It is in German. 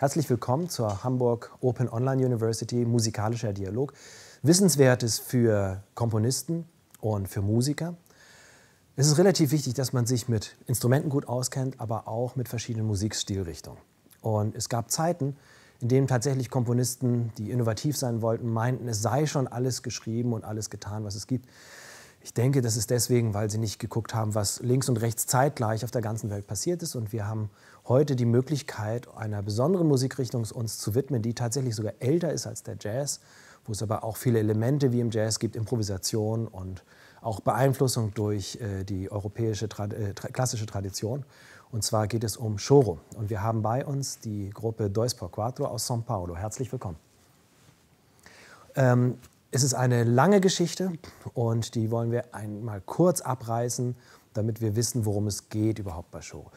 Herzlich willkommen zur Hamburg Open Online University Musikalischer Dialog. Wissenswertes für Komponisten und für Musiker. Es ist relativ wichtig, dass man sich mit Instrumenten gut auskennt, aber auch mit verschiedenen Musikstilrichtungen. Und es gab Zeiten, in denen tatsächlich Komponisten, die innovativ sein wollten, meinten, es sei schon alles geschrieben und alles getan, was es gibt. Ich denke, das ist deswegen, weil sie nicht geguckt haben, was links und rechts zeitgleich auf der ganzen Welt passiert ist. Und wir haben heute die Möglichkeit, einer besonderen Musikrichtung uns zu widmen, die tatsächlich sogar älter ist als der Jazz, wo es aber auch viele Elemente wie im Jazz gibt, Improvisation und auch Beeinflussung durch äh, die europäische äh, tra äh, klassische Tradition. Und zwar geht es um Choro. Und wir haben bei uns die Gruppe Dois por Quattro aus São Paulo. Herzlich willkommen. Ähm, es ist eine lange Geschichte und die wollen wir einmal kurz abreißen, damit wir wissen, worum es geht überhaupt bei Show.